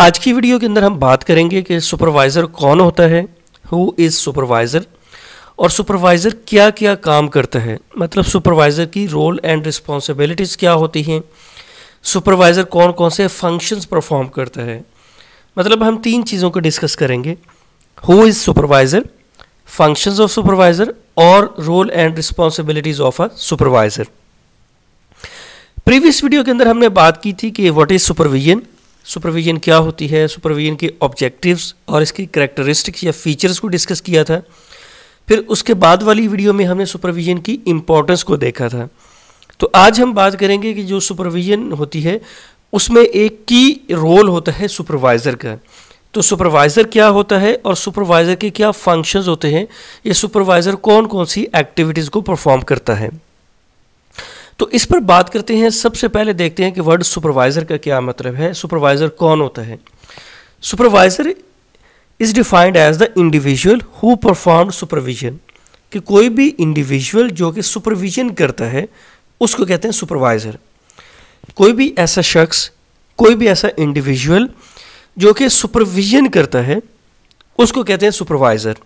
आज की वीडियो के अंदर हम बात करेंगे कि सुपरवाइज़र कौन होता है हु इज़ सुपरवाइज़र और सुपरवाइज़र क्या क्या काम करता है मतलब सुपरवाइज़र की रोल एंड रिस्पॉन्सिबिलिटीज़ क्या होती हैं सुपरवाइज़र कौन कौन से फंक्शंस परफॉर्म करता है मतलब हम तीन चीज़ों को डिस्कस करेंगे who is supervisor functions of supervisor और role and responsibilities of a supervisor previous video के अंदर हमने बात की थी कि व्हाट इज़ सुपरविजन सुपरविजन क्या होती है सुपरविजन के ऑब्जेक्टिव्स और इसकी करेक्टरिस्टिक्स या फीचर्स को डिस्कस किया था फिर उसके बाद वाली वीडियो में हमने सुपरविजन की इम्पोर्टेंस को देखा था तो आज हम बात करेंगे कि जो सुपरविजन होती है उसमें एक की रोल होता है सुपरवाइज़र का तो सुपरवाइज़र क्या होता है और सुपरवाइज़र के क्या फंक्शंस होते हैं ये सुपरवाइज़र कौन कौन सी एक्टिविटीज़ को परफॉर्म करता है तो इस पर बात करते हैं सबसे पहले देखते हैं कि वर्ड सुपरवाइज़र का क्या मतलब है सुपरवाइज़र कौन होता है supervisor is defined as the individual who perform supervision कि कोई भी इंडिविजुअल जो कि सुपरविजन करता है उसको कहते हैं सुपरवाइज़र कोई भी ऐसा शख्स कोई भी ऐसा इंडिविजुअल जो कि सुपरविजन करता है उसको कहते हैं सुपरवाइज़र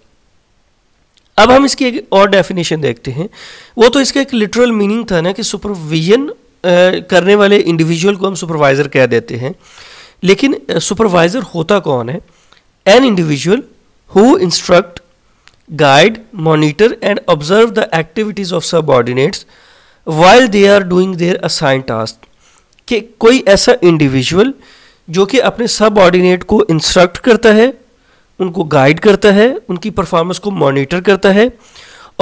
अब हम इसकी एक और डेफिनेशन देखते हैं वो तो इसका एक लिटरल मीनिंग था ना कि सुपरविजन करने वाले इंडिविजुअल को हम सुपरवाइज़र कह देते हैं लेकिन सुपरवाइज़र होता कौन है an individual who instruct guide monitor and observe the activities of subordinates while they are doing their assign task कि कोई ऐसा इंडिविजुअल जो कि अपने सब ऑर्डिनेट को इंस्ट्रक्ट करता है उनको गाइड करता है उनकी परफॉर्मेंस को मॉनिटर करता है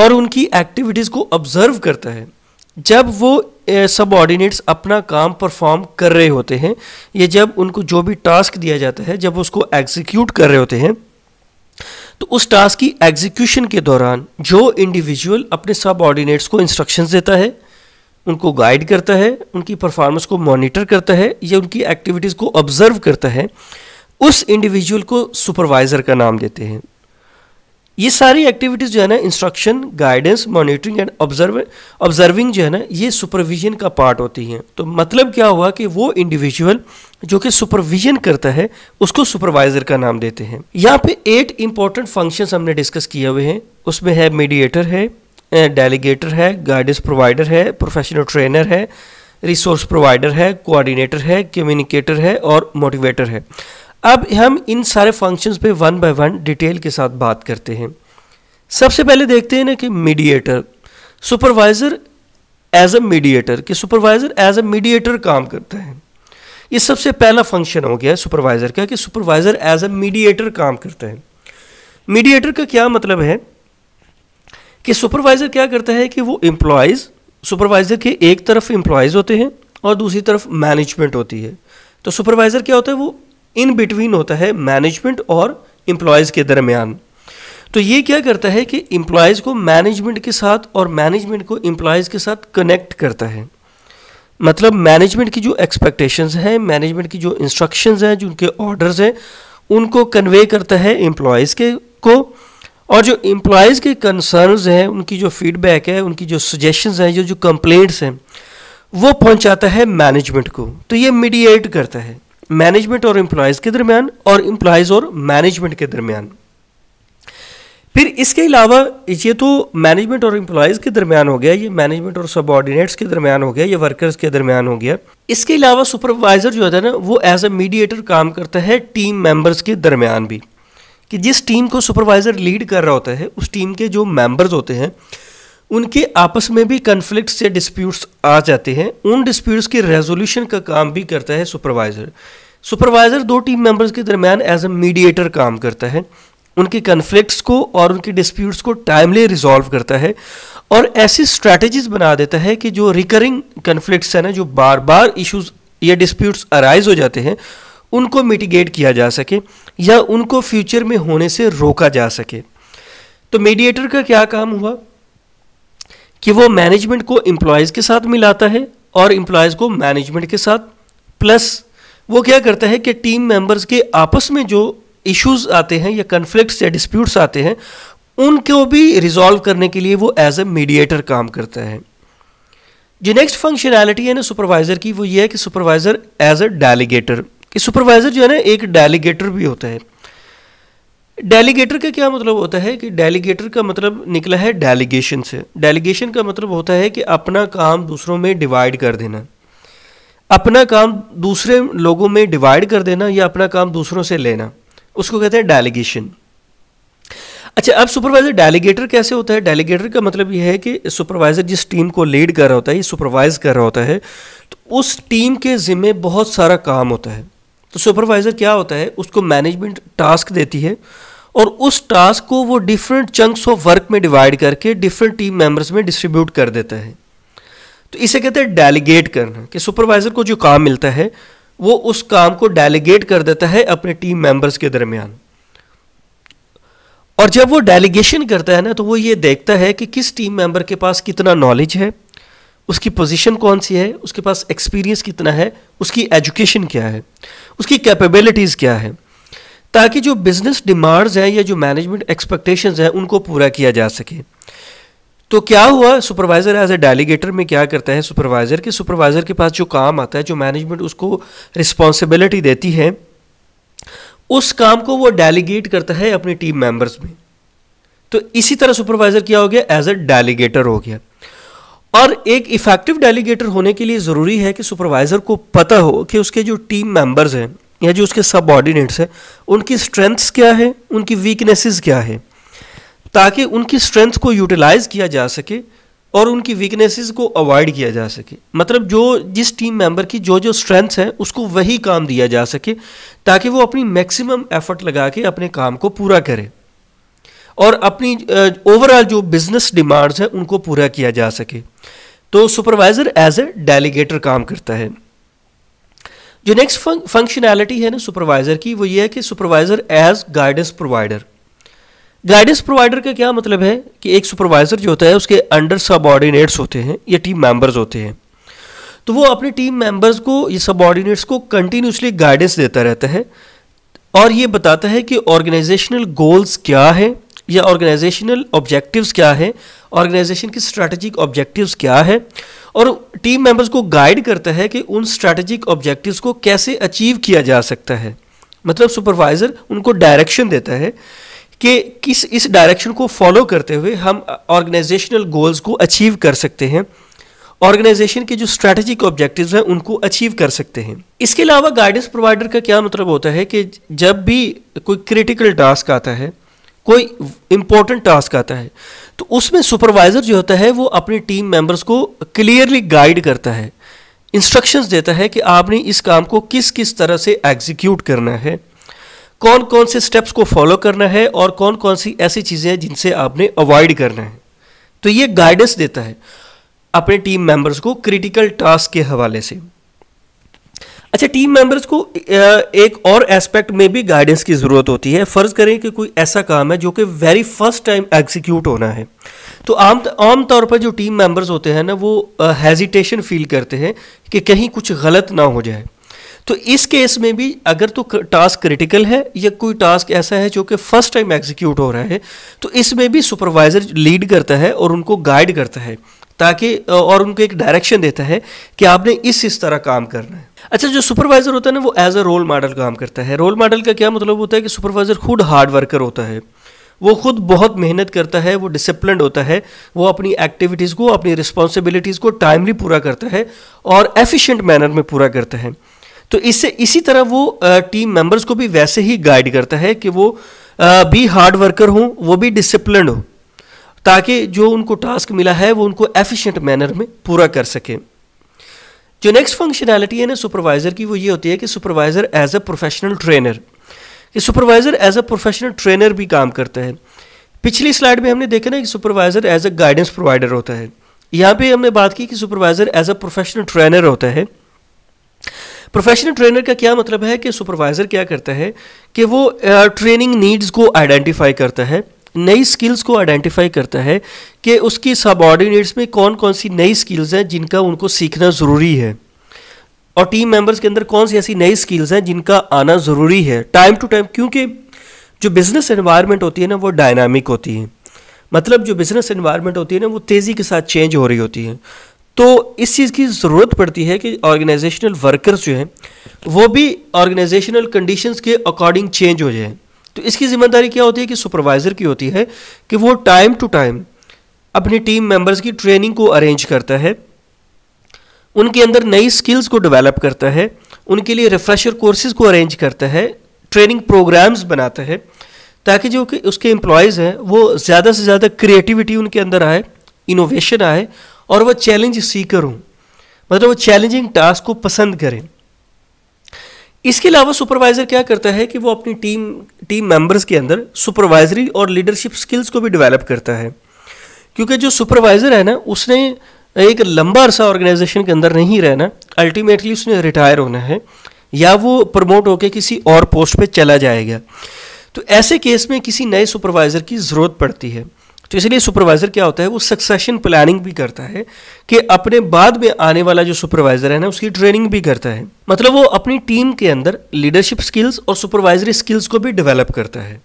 और उनकी एक्टिविटीज़ को ऑब्ज़र्व करता है जब वो ऑर्डिनेट्स अपना काम परफॉर्म कर रहे होते हैं या जब उनको जो भी टास्क दिया जाता है जब उसको एग्जीक्यूट कर रहे होते हैं तो उस टास्क की एग्जीक्यूशन के दौरान जो इंडिविजुअल अपने ऑर्डिनेट्स को इंस्ट्रक्शंस देता है उनको गाइड करता है उनकी परफॉर्मेंस को मॉनिटर करता है या उनकी एक्टिविटीज़ को ऑब्ज़र्व करता है उस इंडिविजुअल को सुपरवाइज़र का नाम देते हैं ये सारी एक्टिविटीज़ जो है ना instruction guidance monitoring and observe observing जो है ना ये सुपरविजन का पार्ट होती हैं तो मतलब क्या हुआ कि वो इंडिविजुअल जो कि सुपरविजन करता है उसको सुपरवाइज़र का नाम देते हैं यहाँ पे एट इंपॉर्टेंट फंक्शंस हमने डिस्कस किए हुए हैं उसमें है मीडिएटर है डेलीगेटर है गाइडेंस प्रोवाइडर है प्रोफेशनल ट्रेनर है रिसोर्स प्रोवाइडर है कोऑर्डिनेटर है कम्युनिकेटर है और मोटिवेटर है अब हम इन सारे फंक्शंस पे वन बाय वन डिटेल के साथ बात करते हैं सबसे पहले देखते हैं ना कि mediator supervisor as a mediator कि सुपरवाइज़र एज अ मीडिएटर काम करता है ये सबसे पहला फंक्शन हो गया है सुपरवाइज़र का कि सुपरवाइज़र एज अ मीडिएटर काम करता है मीडिएटर का क्या मतलब है कि सुपरवाइज़र क्या करता है कि वो एम्प्लॉयज़ सुपरवाइज़र के एक तरफ एम्प्लॉयज़ होते हैं और दूसरी तरफ मैनेजमेंट होती है तो सुपरवाइज़र क्या होता है वो इन बिटवीन होता है मैनेजमेंट और एम्प्लॉयज़ के दरमियान तो ये क्या करता है कि एम्प्लॉयज़ को मैनेजमेंट के साथ और मैनेजमेंट को एम्प्लॉयज़ के साथ कनेक्ट करता है मतलब मैनेजमेंट की जो एक्सपेक्टेशंस हैं मैनेजमेंट की जो इंस्ट्रक्शंस हैं जो उनके ऑर्डर्स हैं उनको कन्वे करता है एम्प्लॉयज़ के को और जो एम्प्लॉयज़ के कंसर्न्स हैं उनकी जो फीडबैक है उनकी जो सजेशंस हैं जो जो कंप्लेंट्स हैं वो पहुंचाता है मैनेजमेंट को तो ये मीडिएट करता है मैनेजमेंट और एम्प्लॉयज़ के दरमियान और एम्प्लॉयज़ और मैनेजमेंट के दरमियान फिर इसके अलावा ये तो मैनेजमेंट और एम्प्लॉयज़ के दरमियान हो गया ये मैनेजमेंट और सबॉर्डिनेट्स के दरमियान हो गया ये वर्कर्स के दरमियान हो गया इसके अलावा सुपरवाइज़र जो है ना वो एज ए मीडिएटर काम करता है टीम मेंबर्स के दरमियान भी कि जिस टीम को सुपरवाइज़र लीड कर रहा होता है उस टीम के जो मेंबर्स होते हैं उनके आपस में भी कन्फ्लिक्ट या डिस्प्यूट्स आ जाते हैं उन डिस्प्यूट्स के रेजोल्यूशन का काम भी करता है सुपरवाइज़र सुपरवाइज़र दो टीम मेंबर्स के दरमियान एज अ मीडिएटर काम करता है उनके कन्फ्लिक्ट्स को और उनके डिस्प्यूट्स को टाइमली रिजॉल्व करता है और ऐसी स्ट्रैटेजीज बना देता है कि जो रिकरिंग कन्फ्लिक्ट्स हैं ना जो बार बार इश्यूज या डिस्प्यूट्स अराइज हो जाते हैं उनको मिटिगेट किया जा सके या उनको फ्यूचर में होने से रोका जा सके तो मीडिएटर का क्या काम हुआ कि वो मैनेजमेंट को एम्प्लॉयज़ के साथ मिलाता है और एम्प्लॉयज़ को मैनेजमेंट के साथ प्लस वो क्या करता है कि टीम मेंबर्स के आपस में जो इश्यूज आते हैं या कन्फ्लिक्ट्स या डिस्प्यूट्स आते हैं उनको भी रिजॉल्व करने के लिए वो एज ए मीडिएटर काम करता है जो नेक्स्ट फंक्शनैलिटी है ना सुपरवाइज़र की वो ये है कि सुपरवाइज़र एज अ डेलीगेटर कि सुपरवाइज़र जो है ना एक डेलीगेटर भी होता है डेलीगेटर का क्या मतलब होता है कि डेलीगेटर का मतलब निकला है डेलीगेशन से डेलीगेशन का मतलब होता है कि अपना काम दूसरों में डिवाइड कर देना अपना काम दूसरे लोगों में डिवाइड कर देना या अपना काम दूसरों से लेना उसको कहते हैं डेलीगेशन अच्छा अब सुपरवाइजर डेलीगेटर कैसे होता है डेलीगेटर का मतलब यह है कि सुपरवाइजर जिस टीम को लीड कर रहा होता है ये सुपरवाइज कर रहा होता है तो उस टीम के ज़िम्मे बहुत सारा काम होता है तो सुपरवाइज़र क्या होता है उसको मैनेजमेंट टास्क देती है और उस टास्क को वो डिफरेंट चंक्स ऑफ वर्क में डिवाइड करके डिफरेंट टीम मेंबर्स में डिस्ट्रीब्यूट कर देता है तो इसे कहते हैं डेलीगेट करना कि सुपरवाइज़र को जो काम मिलता है वो उस काम को डेलीगेट कर देता है अपने टीम मेंबर्स के दरमियान और जब वो डेलीगेशन करता है ना तो वो ये देखता है कि किस टीम मेंबर के पास कितना नॉलेज है उसकी पोजीशन कौन सी है उसके पास एक्सपीरियंस कितना है उसकी एजुकेशन क्या है उसकी कैपेबिलिटीज़ क्या है ताकि जो बिज़नेस डिमांड्स हैं या जो मैनेजमेंट एक्सपेक्टेशंस हैं उनको पूरा किया जा सके तो क्या हुआ सुपरवाइज़र एज ए डेलीगेटर में क्या करता है सुपरवाइज़र के सुपरवाइज़र के पास जो काम आता है जो मैनेजमेंट उसको रिस्पॉन्सिबिलिटी देती है उस काम को वो डेलीगेट करता है अपनी टीम मेंबर्स में तो इसी तरह सुपरवाइज़र क्या हो गया एज ए डेलीगेटर हो गया और एक इफेक्टिव डेलीगेटर होने के लिए ज़रूरी है कि सुपरवाइज़र को पता हो कि उसके जो टीम मेंबर्स हैं या जो उसके सब ऑर्डिनेट्स हैं उनकी स्ट्रेंथ्स क्या है उनकी वीकनेसेस क्या है ताकि उनकी स्ट्रेंथ को यूटिलाइज़ किया जा सके और उनकी वीकनेसेस को अवॉइड किया जा सके मतलब जो जिस टीम मेंबर की जो जो स्ट्रेंथ्स हैं उसको वही काम दिया जा सके ताकि वो अपनी मैक्सिमम एफर्ट लगा के अपने काम को पूरा करे और अपनी ओवरऑल जो बिज़नेस डिमांड्स हैं उनको पूरा किया जा सके तो सुपरवाइजर एज ए डेलीगेटर काम करता है जो नेक्स्ट फंक्शनैलिटी है ना सुपरवाइजर की वो ये है कि supervisor as guidance provider guidance provider का क्या मतलब है कि एक सुपरवाइजर जो होता है उसके अंडर ऑर्डिनेट्स होते हैं या टीम मेंबर्स होते हैं तो वो अपने टीम मेंबर्स को या ऑर्डिनेट्स को कंटिन्यूसली गाइडेंस देता रहता है और ये बताता है कि ऑर्गेनाइजेशनल गोल्स क्या है या ऑर्गेनाइजेशनल ऑब्जेक्टिव्स क्या है ऑर्गेनाइजेशन की स्ट्रैटेजिक ऑब्जेक्टिव्स क्या है और टीम मेंबर्स को गाइड करता है कि उन स्ट्रेटेजिक ऑब्जेक्टिव्स को कैसे अचीव किया जा सकता है मतलब सुपरवाइज़र उनको डायरेक्शन देता है कि किस इस डायरेक्शन को फॉलो करते हुए हम ऑर्गेनाइजेशनल गोल्स को अचीव कर सकते हैं ऑर्गेनाइजेशन के जो स्ट्रेटेजिक ऑब्जेक्टिव्स हैं उनको अचीव कर सकते हैं इसके अलावा गाइडेंस प्रोवाइडर का क्या मतलब होता है कि जब भी कोई क्रिटिकल टास्क आता है कोई इम्पोर्टेंट टास्क आता है तो उसमें सुपरवाइज़र जो होता है वो अपनी टीम मेंबर्स को क्लियरली गाइड करता है इंस्ट्रक्शंस देता है कि आपने इस काम को किस किस तरह से एग्जीक्यूट करना है कौन कौन से स्टेप्स को फॉलो करना है और कौन कौन सी ऐसी चीज़ें हैं जिनसे आपने अवॉइड करना है तो ये गाइडेंस देता है अपने टीम मेंबर्स को क्रिटिकल टास्क के हवाले से अच्छा टीम मेंबर्स को एक और एस्पेक्ट में भी गाइडेंस की ज़रूरत होती है फ़र्ज़ करें कि कोई ऐसा काम है जो कि वेरी फर्स्ट टाइम एग्जीक्यूट होना है तो आम आम तौर पर जो टीम मेंबर्स होते हैं ना वो हेजिटेशन फील करते हैं कि कहीं कुछ गलत ना हो जाए तो इस केस में भी अगर तो टास्क क्रिटिकल है या कोई टास्क ऐसा है जो कि फर्स्ट टाइम एग्जीक्यूट हो रहा है तो इसमें भी सुपरवाइजर लीड करता है और उनको गाइड करता है ताकि और उनको एक डायरेक्शन देता है कि आपने इस इस तरह काम करना है अच्छा जो सुपरवाइज़र होता है ना वो एज अ रोल मॉडल काम करता है रोल मॉडल का क्या मतलब होता है कि सुपरवाइज़र खुद हार्ड वर्कर होता है वो खुद बहुत मेहनत करता है वो डिसिप्लिन होता है वो अपनी एक्टिविटीज़ को अपनी रिस्पॉन्सिबिलिटीज़ को टाइमली पूरा करता है और एफिशिएंट मैनर में पूरा करता है तो इससे इसी तरह वो टीम मेंबर्स को भी वैसे ही गाइड करता है कि वो भी हार्ड वर्कर हों वो भी डिसिप्लिन हों ताकि जो उनको टास्क मिला है वो उनको एफिशिएंट मैनर में पूरा कर सकें जो नेक्स्ट फंक्शनैलिटी है ना सुपरवाइज़र की वो ये होती है कि supervisor as a professional trainer कि supervisor as a professional trainer भी काम करता है पिछली स्लाइड में हमने देखा ना कि supervisor as a guidance provider होता है यहाँ पे हमने बात की कि supervisor as a professional trainer होता है प्रोफेशनल ट्रेनर का क्या मतलब है कि सुपरवाइज़र क्या करता है कि वो ट्रेनिंग नीड्स को आइडेंटिफाई करता है नई स्किल्स को आइडेंटिफाई करता है कि उसकी ऑर्डिनेट्स में कौन कौन सी नई स्किल्स हैं जिनका उनको सीखना ज़रूरी है और टीम मेंबर्स के अंदर कौन सी ऐसी नई स्किल्स हैं जिनका आना ज़रूरी है टाइम टू टाइम क्योंकि जो बिज़नेस इन्वायरमेंट होती है ना वो डायनामिक होती है मतलब जो बिज़नेस इन्वायरमेंट होती है ना वो तेज़ी के साथ चेंज हो रही होती है तो इस चीज़ की ज़रूरत पड़ती है कि ऑर्गेनाइजेशनल वर्कर्स जो हैं वो भी ऑर्गेनाइजेशनल कंडीशंस के अकॉर्डिंग चेंज हो जाए तो इसकी जिम्मेदारी क्या होती है कि सुपरवाइजर की होती है कि वो टाइम टू टाइम अपनी टीम मेंबर्स की ट्रेनिंग को अरेंज करता है उनके अंदर नई स्किल्स को डेवलप करता है उनके लिए रिफ्रेशर कोर्सेज को अरेंज करता है ट्रेनिंग प्रोग्राम्स बनाता है ताकि जो कि उसके एम्प्लॉयज़ हैं वो ज़्यादा से ज़्यादा क्रिएटिविटी उनके अंदर आए इनोवेशन आए और वह चैलेंज सीकर हों मतलब वो चैलेंजिंग टास्क को पसंद करें इसके अलावा सुपरवाइज़र क्या करता है कि वो अपनी टीम टीम मेंबर्स के अंदर सुपरवाइजरी और लीडरशिप स्किल्स को भी डेवलप करता है क्योंकि जो सुपरवाइज़र है ना उसने एक लंबा अरसा ऑर्गेनाइजेशन के अंदर नहीं रहना अल्टीमेटली उसने रिटायर होना है या वो प्रमोट होकर किसी और पोस्ट पे चला जाएगा तो ऐसे केस में किसी नए सुपरवाइज़र की ज़रूरत पड़ती है तो इसलिए सुपरवाइजर क्या होता है वो सक्सेशन प्लानिंग भी करता है कि अपने बाद में आने वाला जो सुपरवाइजर है ना उसकी ट्रेनिंग भी करता है मतलब वो अपनी टीम के अंदर लीडरशिप स्किल्स और सुपरवाइजरी स्किल्स को भी डेवलप करता है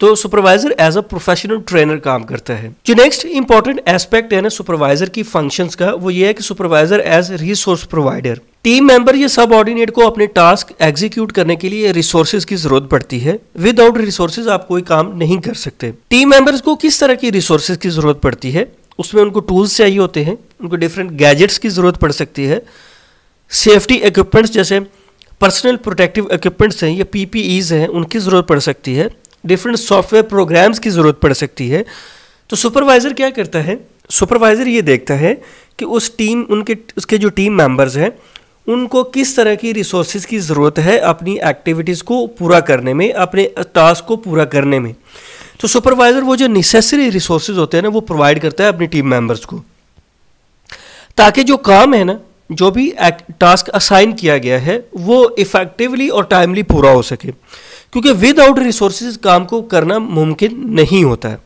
तो supervisor as a professional trainer काम करता है जो नेक्स्ट इंपॉर्टेंट एस्पेक्ट है ना सुपरवाइजर की फंक्शन का वो ये है कि supervisor as resource provider team member या सब ऑर्डिनेट को अपने टास्क एग्जीक्यूट करने के लिए रिसोर्सेज की जरूरत पड़ती है विदाउट रिसोर्सेज आप कोई काम नहीं कर सकते टीम मेंबर्स को किस तरह की रिसोर्सेज की जरूरत पड़ती है उसमें उनको टूल्स चाहिए होते हैं उनको डिफरेंट गैजेट्स की जरूरत पड़ सकती है सेफ्टी इक्विपमेंट्स जैसे पर्सनल प्रोटेक्टिव इक्विपमेंट्स हैं या पीपीईज हैं उनकी ज़रूरत पड़ सकती है डिफरेंट सॉफ्टवेयर प्रोग्राम्स की ज़रूरत पड़ सकती है तो सुपरवाइज़र क्या करता है सुपरवाइज़र ये देखता है कि उस टीम उनके उसके जो टीम मेंबर्स हैं उनको किस तरह की रिसोर्सेज की ज़रूरत है अपनी एक्टिविटीज़ को पूरा करने में अपने टास्क को पूरा करने में तो सुपरवाइज़र वो जो नेसेसरी रिसोर्सेज होते हैं ना वो प्रोवाइड करता है अपनी टीम मेंबर्स को ताकि जो काम है ना जो भी टास्क असाइन किया गया है वो इफ़ेक्टिवली और टाइमली पूरा हो सके क्योंकि विदाउट रिसोर्स काम को करना मुमकिन नहीं होता है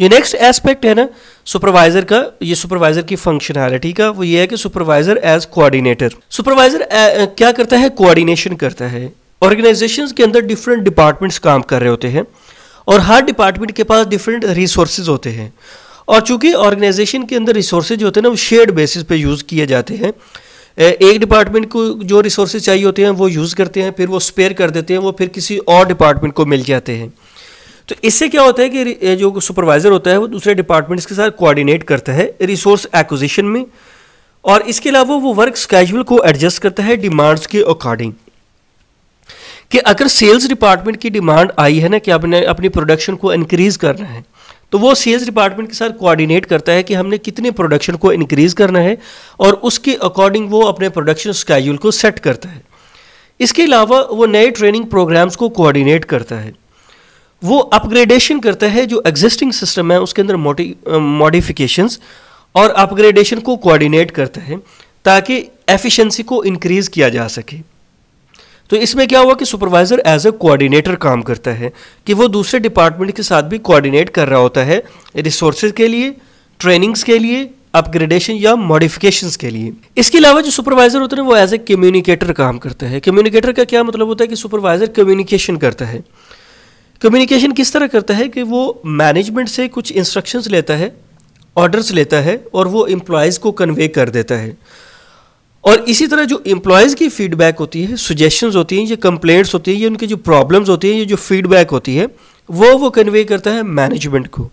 ये नेक्स्ट एस्पेक्ट है ना सुपरवाइजर का ये सुपरवाइजर की फंक्शनैलिटी का वो ये है कि सुपरवाइजर एज कोऑर्डिनेटर सुपरवाइजर क्या करता है कोऑर्डिनेशन करता है ऑर्गेनाइजेशन के अंदर डिफरेंट डिपार्टमेंट्स काम कर रहे होते हैं और हर डिपार्टमेंट के पास डिफरेंट रिसोर्सेज होते हैं और चूंकि ऑर्गेनाइजेशन के अंदर रिसोर्सेज होते हैं ना वो शेयर्ड बेसिस पे यूज़ किए जाते हैं एक डिपार्टमेंट को जो रिसोर्स चाहिए होते हैं वो यूज़ करते हैं फिर वो स्पेयर कर देते हैं वो फिर किसी और डिपार्टमेंट को मिल जाते हैं तो इससे क्या होता है कि जो सुपरवाइज़र होता है वो दूसरे डिपार्टमेंट्स के साथ कोऑर्डिनेट करता है रिसोर्स एक्विजिशन में और इसके अलावा वो वर्क स्कैजुअल को एडजस्ट करता है डिमांड्स के अकॉर्डिंग कि अगर सेल्स डिपार्टमेंट की डिमांड आई है ना कि आपने अपनी प्रोडक्शन को इंक्रीज करना है तो वो सेल्स डिपार्टमेंट के साथ कोऑर्डिनेट करता है कि हमने कितने प्रोडक्शन को इंक्रीज़ करना है और उसके अकॉर्डिंग वो अपने प्रोडक्शन स्कैजूल को सेट करता है इसके अलावा वो नए ट्रेनिंग प्रोग्राम्स को कोऑर्डिनेट करता है वो अपग्रेडेशन करता है जो एग्जिस्टिंग सिस्टम है उसके अंदर मॉडिफिकेशंस और अपग्रेडेशन को कोऑर्डिनेट करता है ताकि एफिशिएंसी को इंक्रीज़ किया जा सके तो इसमें क्या हुआ कि सुपरवाइज़र एज ए कोऑर्डिनेटर काम करता है कि वो दूसरे डिपार्टमेंट के साथ भी कोऑर्डिनेट कर रहा होता है रिसोर्स के लिए ट्रेनिंग्स के लिए अपग्रेडेशन या मॉडिफिकेशंस के लिए इसके अलावा जो सुपरवाइजर होते हैं वो एज ए कम्युनिकेटर काम करता है कम्युनिकेटर का क्या मतलब होता है कि सुपरवाइजर कम्युनिकेशन करता है कम्युनिकेशन किस तरह करता है कि वो मैनेजमेंट से कुछ इंस्ट्रक्शंस लेता है ऑर्डर्स लेता है और वो एम्प्लॉयज़ को कन्वे कर देता है और इसी तरह जो इम्प्लॉयज़ की फीडबैक होती है सुजेशंस होती हैं या कंप्लेंट्स होती हैं या उनकी जो प्रॉब्लम्स होती हैं या जो फीडबैक होती है वो वो कन्वे करता है मैनेजमेंट को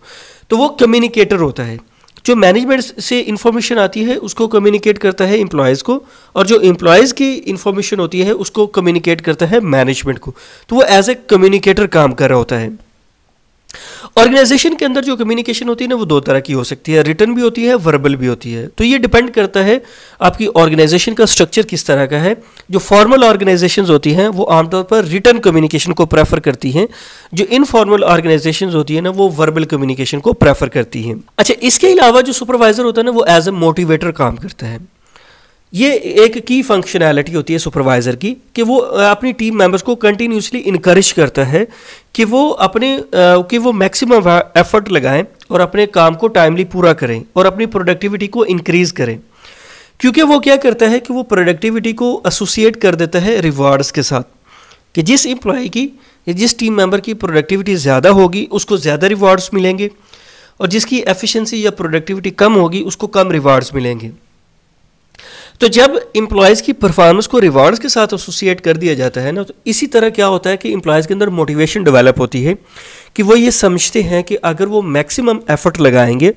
तो वो कम्युनिकेटर होता है जो मैनेजमेंट से इंफॉर्मेशन आती है उसको कम्युनिकेट करता है इम्प्लॉयज़ को और जो इम्प्लॉयज़ की इन्फॉर्मेशन होती है उसको कम्युनिकेट करता है मैनेजमेंट को तो वो एज ए कम्युनिकेटर काम कर रहा होता है ऑर्गेनाइजेशन के अंदर जो कम्युनिकेशन होती है ना वो दो तरह की हो सकती है रिटर्न भी होती है वर्बल भी होती है तो ये डिपेंड करता है आपकी ऑर्गेनाइजेशन का स्ट्रक्चर किस तरह का है जो फॉर्मल ऑर्गेनाइजेशन होती हैं वो आमतौर पर रिटर्न कम्युनिकेशन को प्रेफर करती हैं जो इनफॉर्मल ऑर्गेनाइजेशन होती है ना वो वर्बल कम्युनिकेशन को प्रेफर करती हैं अच्छा इसके अलावा जो सुपरवाइजर होता है ना वो एज ए मोटिवेटर काम करता है ये एक की फंक्शनैलिटी होती है सुपरवाइज़र की कि वो अपनी टीम मेंबर्स को कंटिन्यूसली इनक्रेज करता है कि वो अपने कि वो मैक्सिमम एफर्ट लगाएं और अपने काम को टाइमली पूरा करें और अपनी प्रोडक्टिविटी को इंक्रीज़ करें क्योंकि वो क्या करता है कि वो प्रोडक्टिविटी को एसोसिएट कर देता है रिवार्ड्स के साथ कि जिस एम्प्लॉय की जिस टीम मेंबर की प्रोडक्टिविटी ज़्यादा होगी उसको ज़्यादा रिवार्ड्स मिलेंगे और जिसकी एफिशिएंसी या प्रोडक्टिविटी कम होगी उसको कम रिवार्ड्स मिलेंगे तो जब इम्प्लॉयज़ की परफॉर्मेंस को रिवार्ड्स के साथ एसोसिएट कर दिया जाता है ना तो इसी तरह क्या होता है कि इम्प्लॉयज़ के अंदर मोटिवेशन डेवलप होती है कि वो ये समझते हैं कि अगर वो मैक्सिमम एफर्ट लगाएंगे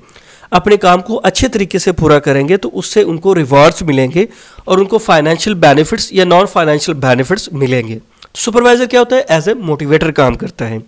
अपने काम को अच्छे तरीके से पूरा करेंगे तो उससे उनको रिवॉर्ड्स मिलेंगे और उनको फाइनेंशियल बेनिफिट्स या नॉन फाइनेंशियल बेनिफिट्स मिलेंगे सुपरवाइज़र तो क्या होता है एज ए मोटिवेटर काम करता है